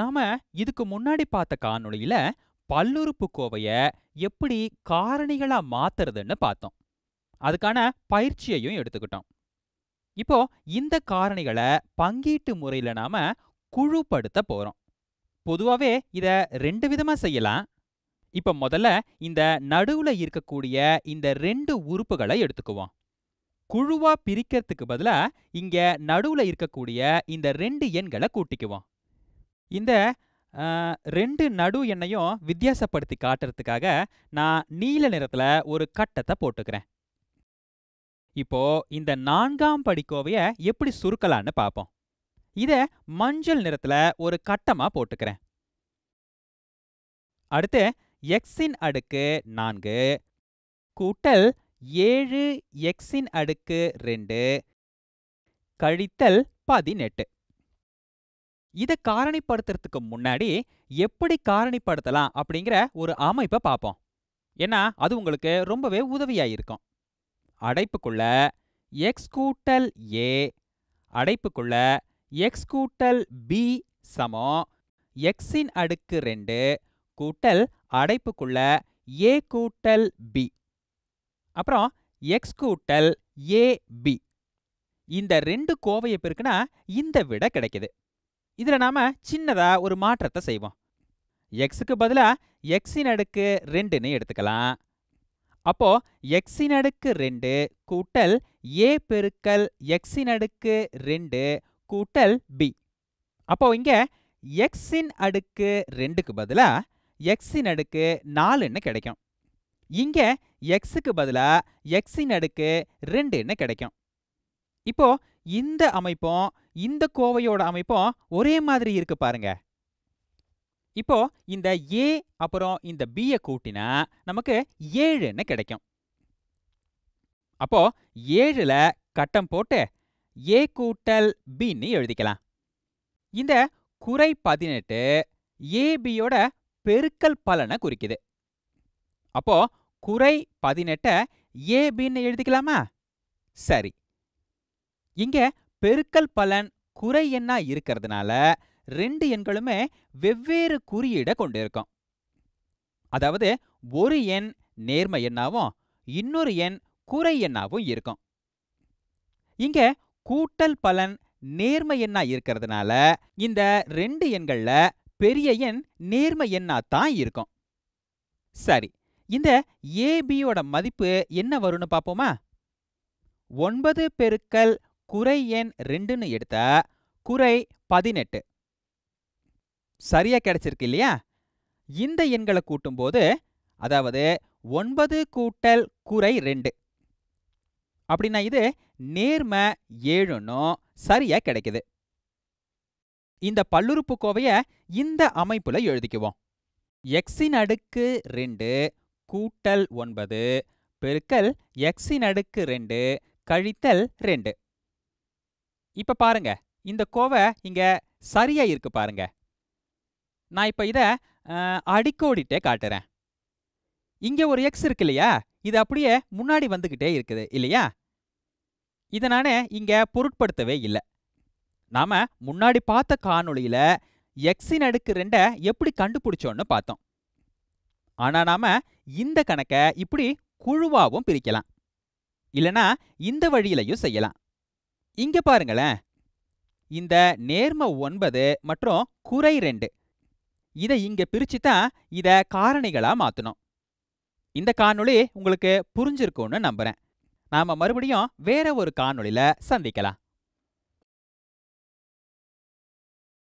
நாம இதுக்கு முன்னாடி பார்த்த காணொளியில பல்லுறுப்புக்கோவைய எப்படி காரணிகளா மாத்துறதுன்னு பார்த்தோம் அதுக்கான பயிற்சியையும் எடுத்துக்கிட்டோம் இப்போ இந்த காரணிகளை பங்கீட்டு முறையில நாம குழுப்படுத்த போறோம் பொதுவாகவே இதை ரெண்டு விதமா செய்யலாம் இப்போ முதல்ல இந்த நடுவுல இருக்கக்கூடிய இந்த ரெண்டு உறுப்புகளை எடுத்துக்குவோம் குழுவா பிரிக்கிறதுக்கு பதிலா இங்க நடுவுல இருக்கக்கூடிய இந்த ரெண்டு எண்களை கூட்டிக்குவோம் இந்த ரெண்டு நடு எண்ணையும் வித்தியாசப்படுத்தி காட்டுறதுக்காக நான் நீல நிறத்தில் ஒரு கட்டத்தை போட்டுக்கிறேன் இப்போ இந்த நான்காம் படிக்கோவையை எப்படி சுருக்கலான்னு பார்ப்போம் இதை மஞ்சள் நிறத்தில் ஒரு கட்டமாக போட்டுக்கிறேன் அடுத்து எக்ஸின் அடுக்கு நான்கு கூட்டல் ஏழு எக்ஸின் அடுக்கு ரெண்டு கழித்தல் பதினெட்டு இதை காரணிப்படுத்துறதுக்கு முன்னாடி எப்படி காரணிப்படுத்தலாம் அப்படிங்கிற ஒரு அமைப்பை பார்ப்போம் ஏன்னா அது உங்களுக்கு ரொம்பவே உதவியாக இருக்கும் அடைப்புக்குள்ள எக்ஸ் கூட்டல் ஏ அடைப்புக்குள்ள எக்ஸ் கூட்டல் பி சமம் எக்ஸின் அடுக்கு ரெண்டு கூட்டல் அடைப்புக்குள்ள ஏ கூட்டல் பி அப்புறம் எக்ஸ் கூட்டல் ஏ பி இந்த ரெண்டு கோவையை பெருக்குனா இந்த விட கிடைக்குது இதில் நாம் சின்னதாக ஒரு மாற்றத்தை செய்வோம் எக்ஸுக்கு பதிலாக எக்ஸின் அடுக்கு ரெண்டுன்னு எடுத்துக்கலாம் அப்போ எக்ஸின் அடுக்கு ரெண்டு கூட்டல் ஏ பெருக்கல் எக்ஸின் அடுக்கு ரெண்டு கூட்டல் பி அப்போ இங்கே எக்ஸின் அடுக்கு ரெண்டுக்கு பதிலாக எக்ஸின் அடுக்கு நாலுன்னு கிடைக்கும் இங்கே எக்ஸுக்கு பதிலாக எக்ஸின் அடுக்கு ரெண்டுன்னு கிடைக்கும் இப்போ இந்த அமைப்பும் இந்த கோவையோட அமைப்பும் ஒரே மாதிரி இருக்கு பாருங்க இப்போ இந்த ஏ அப்புறம் இந்த பியை கூட்டினா நமக்கு ஏழுன்னு கிடைக்கும் அப்போ ஏழுல கட்டம் போட்டு ஏ கூட்டல் பின்னு எழுதிக்கலாம் இந்த குறை பதினெட்டு ஏபியோட பெருக்கல் பலனை குறிக்குது அப்போ குறை பதினெட்டை ஏபின்னு எழுதிக்கலாமா சரி இங்க பெருக்கல் பலன் குறை எண்ணா இருக்கிறதுனால ரெண்டு எண்களுமே வெவ்வேறு குறியீடை கொண்டிருக்கும் அதாவது ஒரு எண் நேர்ம எண்ணாவும் இன்னொரு எண் குறை எண்ணாவும் இருக்கும் இங்க கூட்டல் பலன் நேர்ம எண்ணா இருக்கிறதுனால இந்த ரெண்டு எண்கள்ல பெரிய எண் நேர்ம எண்ணா தான் இருக்கும் சரி இந்த ஏபியோட மதிப்பு என்ன வரும்னு பார்ப்போமா ஒன்பது பெருக்கல் குறை எண் ரெண்டுன்னு எடுத்த குறை பதினெட்டு சரியா கிடைச்சிருக்கு இல்லையா இந்த எண்களை கூட்டும்போது அதாவது ஒன்பது கூட்டல் குறை ரெண்டு அப்படின்னா இது நேர்ம ஏழுன்னும் சரியா கிடைக்குது இந்த பல்லுறுப்பு கோவைய இந்த அமைப்புல எழுதிக்குவோம் எக்ஸின் அடுக்கு ரெண்டு கூட்டல் ஒன்பது பெருக்கல் எக்ஸின் அடுக்கு ரெண்டு கழித்தல் ரெண்டு இப்போ பாருங்க இந்த கோவை இங்கே சரியாக இருக்கு பாருங்க நான் இப்போ இதை அடிக்கோடிட்டே காட்டுறேன் இங்கே ஒரு எக்ஸ் இருக்கு இல்லையா இது அப்படியே முன்னாடி வந்துக்கிட்டே இருக்குது இல்லையா இதை நானே இங்கே பொருட்படுத்தவே இல்லை நாம் முன்னாடி பார்த்த காணொளியில் எக்ஸின் அடுக்கு ரெண்டை எப்படி கண்டுபிடிச்சோன்னு பார்த்தோம் ஆனால் நாம் இந்த கணக்கை இப்படி குழுவாகவும் பிரிக்கலாம் இல்லனா இந்த வழியிலையும் செய்யலாம் இங்க பாருங்களேன் இந்த நேர்ம ஒன்பது மற்றும் குறை ரெண்டு இதை இங்க பிரிச்சு தான் இத காரணிகளா மாத்தணும் இந்த காணொளி உங்களுக்கு புரிஞ்சிருக்கும்னு நம்புறேன் நாம மறுபடியும் வேற ஒரு காணொளியில சந்திக்கலாம்